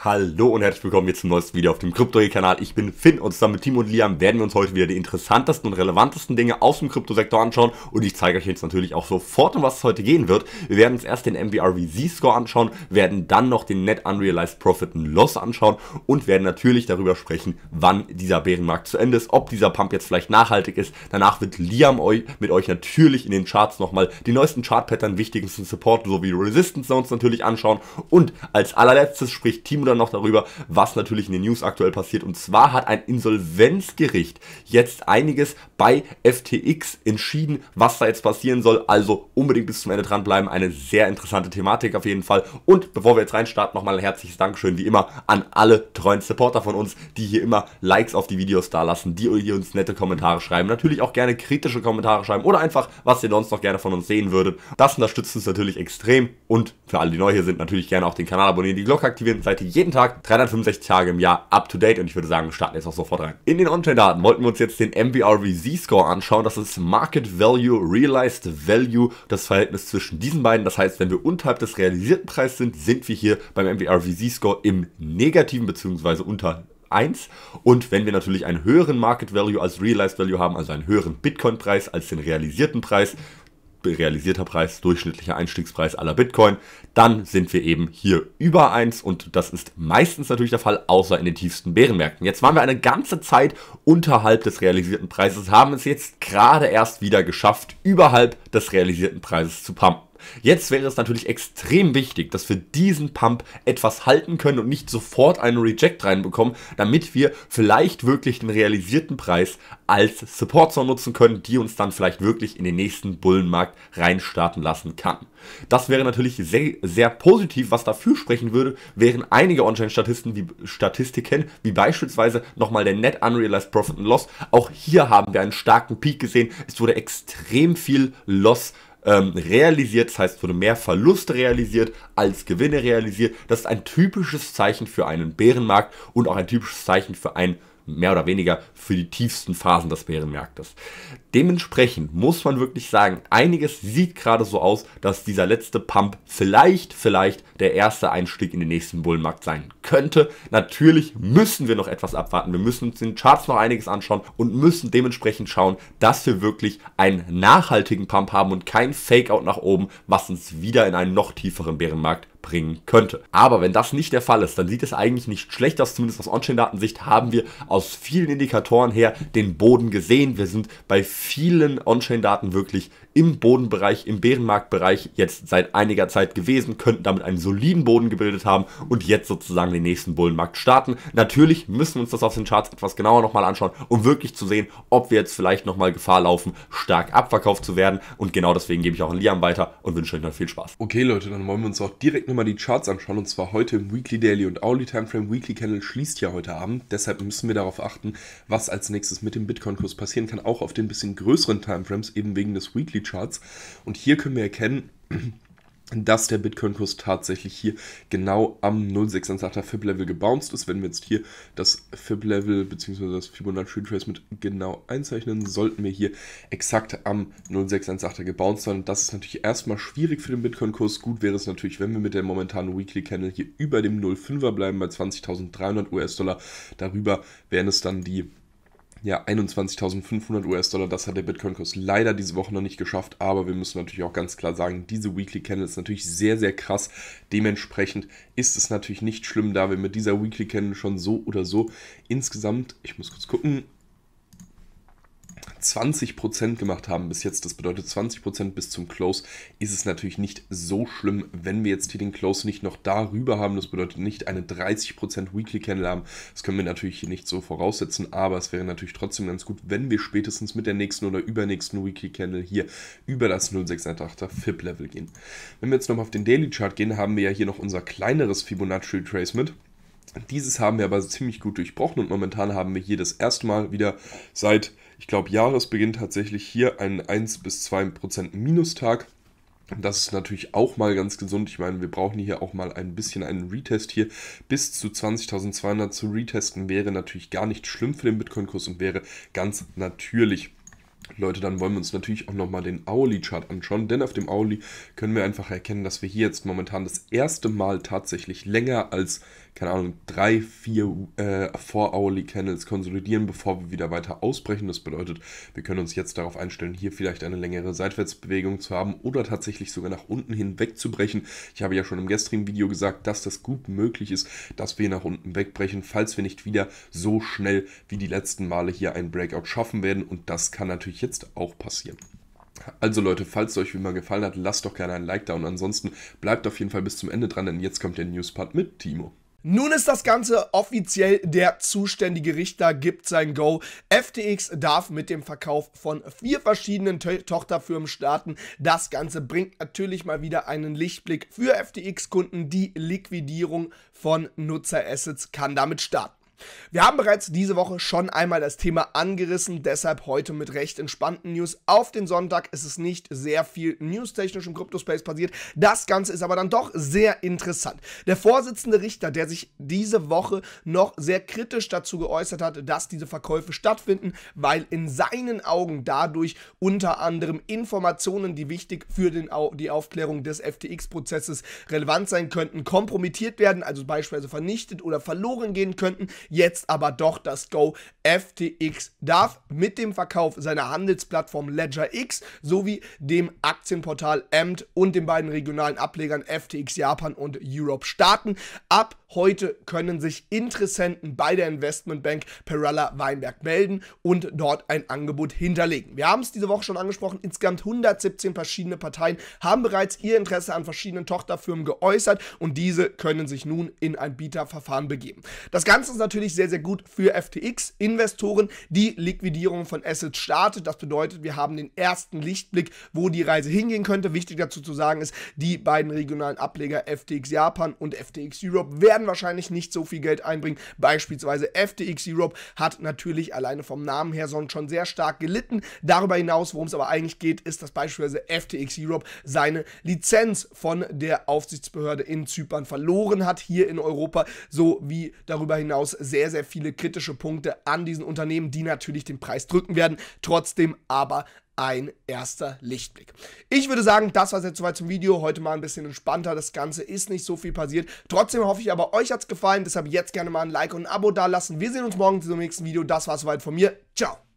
Hallo und herzlich willkommen jetzt zum neuesten Video auf dem CryptoE-Kanal. Ich bin Finn und zusammen mit Timo und Liam werden wir uns heute wieder die interessantesten und relevantesten Dinge aus dem Kryptosektor anschauen und ich zeige euch jetzt natürlich auch sofort, um was es heute gehen wird. Wir werden uns erst den MBRVZ-Score anschauen, werden dann noch den Net Unrealized Profit and Loss anschauen und werden natürlich darüber sprechen, wann dieser Bärenmarkt zu Ende ist, ob dieser Pump jetzt vielleicht nachhaltig ist. Danach wird Liam eu mit euch natürlich in den Charts nochmal die neuesten Chart-Pattern, wichtigsten Support sowie Resistance Zones natürlich anschauen und als allerletztes spricht und Schluder noch darüber, was natürlich in den News aktuell passiert. Und zwar hat ein Insolvenzgericht jetzt einiges bei FTX entschieden, was da jetzt passieren soll. Also unbedingt bis zum Ende dranbleiben. Eine sehr interessante Thematik auf jeden Fall. Und bevor wir jetzt reinstarten, nochmal ein herzliches Dankeschön wie immer an alle treuen Supporter von uns, die hier immer Likes auf die Videos dalassen, die uns nette Kommentare schreiben. Natürlich auch gerne kritische Kommentare schreiben oder einfach, was ihr sonst noch gerne von uns sehen würdet. Das unterstützt uns natürlich extrem. Und für alle, die neu hier sind, natürlich gerne auch den Kanal abonnieren, die Glocke aktivieren, seid ihr jeden Tag 365 Tage im Jahr up to date und ich würde sagen, wir starten jetzt auch sofort rein. In den On-Chain-Daten wollten wir uns jetzt den MVRVZ-Score anschauen. Das ist Market Value, Realized Value, das Verhältnis zwischen diesen beiden. Das heißt, wenn wir unterhalb des realisierten Preises sind, sind wir hier beim MVRVZ-Score im negativen bzw. unter 1. Und wenn wir natürlich einen höheren Market Value als Realized Value haben, also einen höheren Bitcoin-Preis als den realisierten Preis, realisierter Preis, durchschnittlicher Einstiegspreis aller Bitcoin, dann sind wir eben hier über 1 und das ist meistens natürlich der Fall, außer in den tiefsten Bärenmärkten. Jetzt waren wir eine ganze Zeit unterhalb des realisierten Preises, haben es jetzt gerade erst wieder geschafft, überhalb des realisierten Preises zu pumpen. Jetzt wäre es natürlich extrem wichtig, dass wir diesen Pump etwas halten können und nicht sofort einen Reject reinbekommen, damit wir vielleicht wirklich den realisierten Preis als Support Zone nutzen können, die uns dann vielleicht wirklich in den nächsten Bullenmarkt reinstarten lassen kann. Das wäre natürlich sehr, sehr positiv, was dafür sprechen würde, wären einige On-Chain-Statistiken wie, Statistiken, wie beispielsweise nochmal der Net Unrealized Profit and Loss. Auch hier haben wir einen starken Peak gesehen. Es wurde extrem viel Loss ähm, realisiert, das heißt, wurde mehr Verluste realisiert als Gewinne realisiert. Das ist ein typisches Zeichen für einen Bärenmarkt und auch ein typisches Zeichen für ein mehr oder weniger für die tiefsten Phasen des Bärenmarktes. Dementsprechend muss man wirklich sagen, einiges sieht gerade so aus, dass dieser letzte Pump vielleicht, vielleicht der erste Einstieg in den nächsten Bullenmarkt sein könnte. Natürlich müssen wir noch etwas abwarten. Wir müssen uns den Charts noch einiges anschauen und müssen dementsprechend schauen, dass wir wirklich einen nachhaltigen Pump haben und kein Fakeout nach oben, was uns wieder in einen noch tieferen Bärenmarkt bringen könnte. Aber wenn das nicht der Fall ist, dann sieht es eigentlich nicht schlecht aus, zumindest aus On-Chain-Datensicht haben wir aus vielen Indikatoren her den Boden gesehen. Wir sind bei vielen On-Chain-Daten wirklich im Bodenbereich, im Bärenmarktbereich jetzt seit einiger Zeit gewesen, könnten damit einen soliden Boden gebildet haben und jetzt sozusagen den nächsten Bullenmarkt starten. Natürlich müssen wir uns das auf den Charts etwas genauer nochmal anschauen, um wirklich zu sehen, ob wir jetzt vielleicht nochmal Gefahr laufen, stark abverkauft zu werden. Und genau deswegen gebe ich auch an Liam weiter und wünsche euch noch viel Spaß. Okay Leute, dann wollen wir uns auch direkt nochmal mal die Charts anschauen, und zwar heute im Weekly Daily und Hourly Timeframe. Weekly Candle schließt ja heute Abend, deshalb müssen wir darauf achten, was als nächstes mit dem Bitcoin-Kurs passieren kann, auch auf den bisschen größeren Timeframes, eben wegen des Weekly Charts. Und hier können wir erkennen, dass der Bitcoin-Kurs tatsächlich hier genau am 0,618er FIB-Level gebounced ist. Wenn wir jetzt hier das FIB-Level bzw. das Fibonacci Trace mit genau einzeichnen, sollten wir hier exakt am 0,618er gebounced sein. Das ist natürlich erstmal schwierig für den Bitcoin-Kurs. Gut wäre es natürlich, wenn wir mit der momentanen Weekly Candle hier über dem 0,5er bleiben bei 20.300 US-Dollar. Darüber wären es dann die ja, 21.500 US-Dollar, das hat der Bitcoin-Kurs leider diese Woche noch nicht geschafft, aber wir müssen natürlich auch ganz klar sagen, diese Weekly Candle ist natürlich sehr, sehr krass. Dementsprechend ist es natürlich nicht schlimm, da wir mit dieser Weekly Candle schon so oder so insgesamt, ich muss kurz gucken, 20% gemacht haben bis jetzt, das bedeutet 20% bis zum Close, ist es natürlich nicht so schlimm, wenn wir jetzt hier den Close nicht noch darüber haben. Das bedeutet nicht eine 30% Weekly Candle haben. Das können wir natürlich hier nicht so voraussetzen, aber es wäre natürlich trotzdem ganz gut, wenn wir spätestens mit der nächsten oder übernächsten Weekly Candle hier über das 0618 er FIP Level gehen. Wenn wir jetzt nochmal auf den Daily Chart gehen, haben wir ja hier noch unser kleineres Fibonacci Retracement. Dieses haben wir aber ziemlich gut durchbrochen und momentan haben wir hier das erste Mal wieder seit ich glaube, Jahresbeginn tatsächlich hier ein 1 bis 2 Prozent Minustag. Das ist natürlich auch mal ganz gesund. Ich meine, wir brauchen hier auch mal ein bisschen einen Retest hier. Bis zu 20.200 zu retesten wäre natürlich gar nicht schlimm für den Bitcoin-Kurs und wäre ganz natürlich. Leute, dann wollen wir uns natürlich auch nochmal den Hourly-Chart anschauen, denn auf dem Hourly können wir einfach erkennen, dass wir hier jetzt momentan das erste Mal tatsächlich länger als keine Ahnung, drei, vier äh, Four-Hourly Candles konsolidieren, bevor wir wieder weiter ausbrechen. Das bedeutet, wir können uns jetzt darauf einstellen, hier vielleicht eine längere Seitwärtsbewegung zu haben oder tatsächlich sogar nach unten hin wegzubrechen. Ich habe ja schon im gestrigen Video gesagt, dass das gut möglich ist, dass wir nach unten wegbrechen, falls wir nicht wieder so schnell wie die letzten Male hier ein Breakout schaffen werden. Und das kann natürlich jetzt auch passieren. Also Leute, falls es euch wie immer gefallen hat, lasst doch gerne ein Like da und ansonsten bleibt auf jeden Fall bis zum Ende dran, denn jetzt kommt der News-Part mit Timo. Nun ist das Ganze offiziell, der zuständige Richter gibt sein Go. FTX darf mit dem Verkauf von vier verschiedenen to Tochterfirmen starten. Das Ganze bringt natürlich mal wieder einen Lichtblick für FTX-Kunden. Die Liquidierung von Nutzerassets kann damit starten. Wir haben bereits diese Woche schon einmal das Thema angerissen, deshalb heute mit recht entspannten News. Auf den Sonntag ist es nicht sehr viel newstechnisch im Kryptospace passiert. Das Ganze ist aber dann doch sehr interessant. Der Vorsitzende Richter, der sich diese Woche noch sehr kritisch dazu geäußert hat, dass diese Verkäufe stattfinden, weil in seinen Augen dadurch unter anderem Informationen, die wichtig für den, die Aufklärung des FTX-Prozesses relevant sein könnten, kompromittiert werden, also beispielsweise vernichtet oder verloren gehen könnten jetzt aber doch das Go. FTX darf mit dem Verkauf seiner Handelsplattform Ledger X sowie dem Aktienportal Amt und den beiden regionalen Ablegern FTX Japan und Europe starten. Ab Heute können sich Interessenten bei der Investmentbank Perella Weinberg melden und dort ein Angebot hinterlegen. Wir haben es diese Woche schon angesprochen, insgesamt 117 verschiedene Parteien haben bereits ihr Interesse an verschiedenen Tochterfirmen geäußert und diese können sich nun in ein Bieterverfahren begeben. Das Ganze ist natürlich sehr, sehr gut für FTX-Investoren. Die Liquidierung von Assets startet. Das bedeutet, wir haben den ersten Lichtblick, wo die Reise hingehen könnte. Wichtig dazu zu sagen ist, die beiden regionalen Ableger FTX Japan und FTX Europe werden werden wahrscheinlich nicht so viel Geld einbringen. Beispielsweise FTX Europe hat natürlich alleine vom Namen her schon sehr stark gelitten. Darüber hinaus, worum es aber eigentlich geht, ist, dass beispielsweise FTX Europe seine Lizenz von der Aufsichtsbehörde in Zypern verloren hat, hier in Europa, sowie darüber hinaus sehr, sehr viele kritische Punkte an diesen Unternehmen, die natürlich den Preis drücken werden. Trotzdem aber ein erster Lichtblick. Ich würde sagen, das war es jetzt soweit zum Video. Heute mal ein bisschen entspannter. Das Ganze ist nicht so viel passiert. Trotzdem hoffe ich aber, euch hat es gefallen. Deshalb jetzt gerne mal ein Like und ein Abo dalassen. Wir sehen uns morgen zum nächsten Video. Das war es soweit von mir. Ciao.